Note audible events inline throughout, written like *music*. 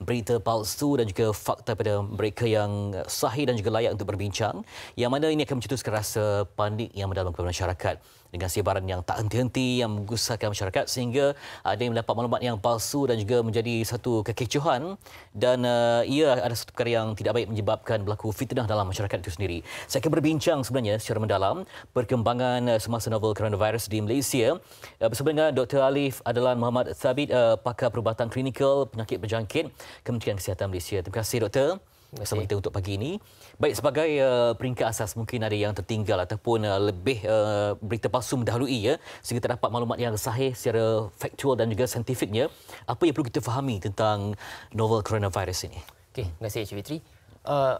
berita palsu dan juga fakta pada mereka yang sahih dan juga layak untuk berbincang yang mana ini akan mencetuskan rasa panik yang mendalam kepada masyarakat dengan sebaran yang tak henti-henti yang menggusarkan masyarakat sehingga ada yang mendapat maklumat yang palsu dan juga menjadi satu kekecohan dan uh, ia ada satu perkara yang tidak baik menyebabkan berlaku fitnah dalam masyarakat itu sendiri. Saya akan berbincang sebenarnya secara mendalam perkembangan uh, semasa novel coronavirus di Malaysia uh, bersama dengan Dr. Alif Adalan Muhammad Thabit, uh, pakar perubatan klinikal penyakit berjangkit berjangkit Kementerian Kesihatan Malaysia. Terima kasih doktor bersama kita untuk pagi ini. Baik sebagai uh, peringkat asas mungkin ada yang tertinggal ataupun uh, lebih uh, berita palsu mendahului ya sehingga terdapat maklumat yang sahih secara faktual dan juga saintifiknya. Apa yang perlu kita fahami tentang novel coronavirus ini? Okay, terima kasih Cik Fitri. Uh,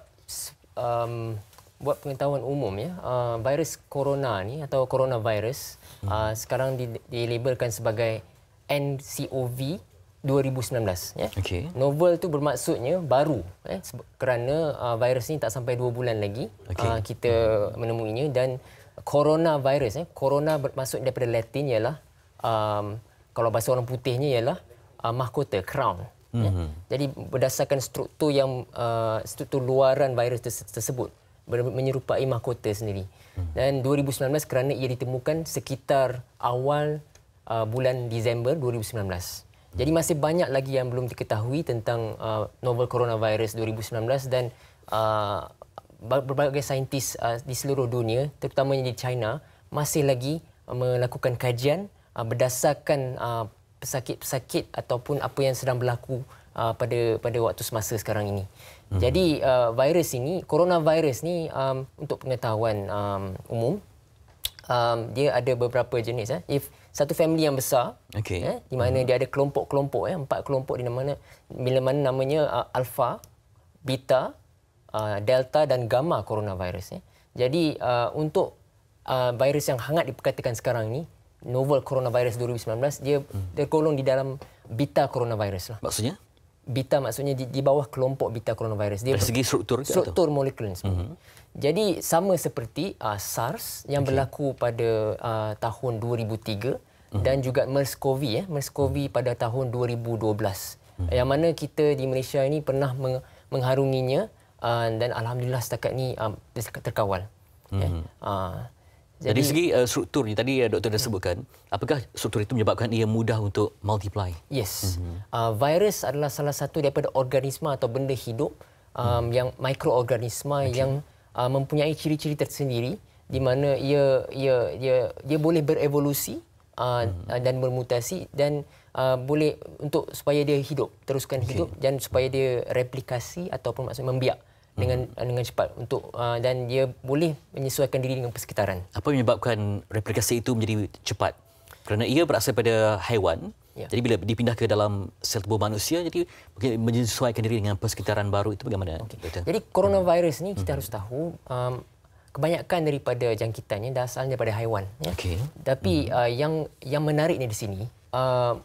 um buat pengetahuan umum ya uh, virus corona ni atau coronavirus hmm. uh, sekarang dilabelkan sebagai NCOV 2019 ya. Okay. Novel tu bermaksudnya baru eh kerana uh, virus ini tak sampai dua bulan lagi okay. uh, kita hmm. menemuinya dan coronavirus eh corona bermaksud daripada latin ialah um, kalau bahasa orang putihnya ialah uh, mahkota crown hmm. ya. Mhm. Jadi berdasarkan struktur yang uh, struktur luaran virus tersebut menyerupai mahkota sendiri. Hmm. Dan 2019 kerana ia ditemukan sekitar awal uh, bulan Disember 2019. Jadi masih banyak lagi yang belum diketahui tentang uh, novel coronavirus 2019 dan uh, berbagai saintis uh, di seluruh dunia, terutamanya di China, masih lagi uh, melakukan kajian uh, berdasarkan uh, pesakit-pesakit ataupun apa yang sedang berlaku uh, pada pada waktu semasa sekarang ini. Mm-hmm. Jadi uh, virus ini, coronavirus ni um, untuk pengetahuan um, umum, um, dia ada beberapa jenis. Eh. If satu family yang besar, okay. eh, di mana uh dia ada kelompok-kelompok, eh, empat kelompok di mana, bila mana namanya uh, alpha, beta, uh, delta dan gamma coronavirus. Eh. Jadi uh, untuk uh, virus yang hangat diperkatakan sekarang ini, novel coronavirus 2019, dia hmm. tergolong di dalam beta coronavirus. Lah. Maksudnya? Bita maksudnya di, di bawah kelompok beta coronavirus dia dari segi struktur lah struktur molekul mm-hmm. jadi sama seperti uh, SARS yang okay. berlaku pada uh, tahun 2003 mhm. dan juga MERS-CoV ya MERS-CoV hmm. pada tahun 2012 hmm. yang mana kita di Malaysia ini pernah mengharunginya ah, dan alhamdulillah setakat ni terkawal hmm. ya. Jadi, Dari segi uh, struktur ni tadi uh, doktor dah hmm. sebutkan, hmm. apakah struktur itu menyebabkan ia mudah untuk multiply? Yes. Mm-hmm. Uh, virus adalah salah satu daripada organisma atau benda hidup um, hmm. yang mikroorganisma okay. yang uh, mempunyai ciri-ciri tersendiri di mana ia ia ia dia boleh berevolusi uh, hmm. Uh, dan bermutasi dan uh, boleh untuk supaya dia hidup, teruskan okay. hidup dan supaya dia replikasi ataupun maksudnya membiak. Hmm. dengan hmm. dengan cepat untuk uh, dan dia boleh menyesuaikan diri dengan persekitaran. Apa menyebabkan replikasi itu menjadi cepat? Kerana ia berasal pada haiwan. Ya. Jadi bila dipindah ke dalam sel tubuh manusia jadi menyesuaikan diri dengan persekitaran baru itu bagaimana? Okay. Jadi coronavirus hmm. ni kita hmm. harus tahu um, kebanyakan daripada jangkitannya dasarnya daripada haiwan ya. Okay. Tapi hmm. uh, yang yang menariknya di sini uh,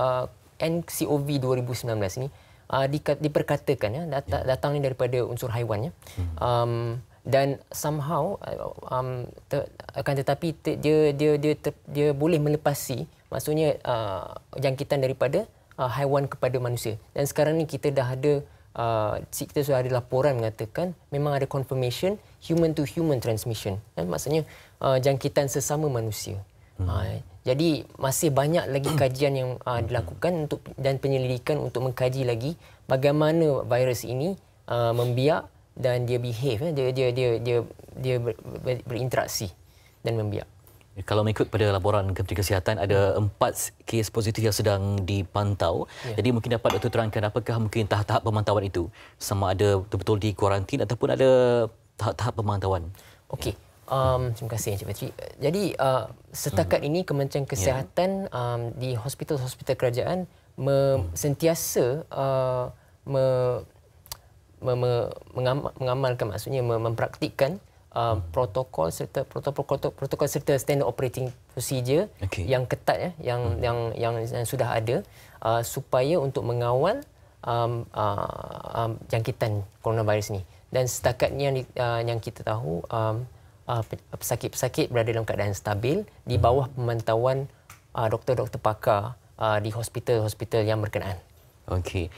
uh, NCOV 2019 ni uh, di, diperkatakan ya datang, ya. datang ni daripada unsur haiwannya. Um dan somehow uh, um ter, akan tetapi ter, dia dia dia ter, dia boleh melepasi maksudnya uh, jangkitan daripada uh, haiwan kepada manusia. Dan sekarang ni kita dah ada uh, kita sudah ada laporan mengatakan memang ada confirmation human to human transmission. Dan maksudnya uh, jangkitan sesama manusia. Hmm. Ah, eh. Jadi masih banyak lagi *coughs* kajian yang uh, dilakukan untuk dan penyelidikan untuk mengkaji lagi bagaimana virus ini uh, membiak dan dia behave, eh. dia dia dia dia, dia berinteraksi dan membiak. Eh, kalau mengikut pada laporan Kementerian Kesihatan ada hmm. empat kes positif yang sedang dipantau. Ya. Jadi mungkin dapat untuk terangkan apakah mungkin tahap-tahap pemantauan itu sama ada betul-betul di kuarantin ataupun ada tahap-tahap pemantauan. Okey. Um, terima kasih Encik Fatri. Jadi uh, setakat hmm. ini Kementerian ya. Kesihatan yeah. um, di hospital-hospital kerajaan me- hmm. sentiasa uh, me- me- me- mengam- mengamalkan maksudnya mem- mempraktikkan uh, hmm. protokol serta protokol protokol serta standard operating procedure okay. yang ketat ya yang, hmm. yang yang yang sudah ada uh, supaya untuk mengawal um, uh, um, jangkitan coronavirus ni. Dan setakat ni yang uh, yang kita tahu um, Uh, pesakit-pesakit uh, berada dalam keadaan stabil di bawah hmm. pemantauan uh, doktor-doktor pakar uh, di hospital-hospital yang berkenaan. Okey.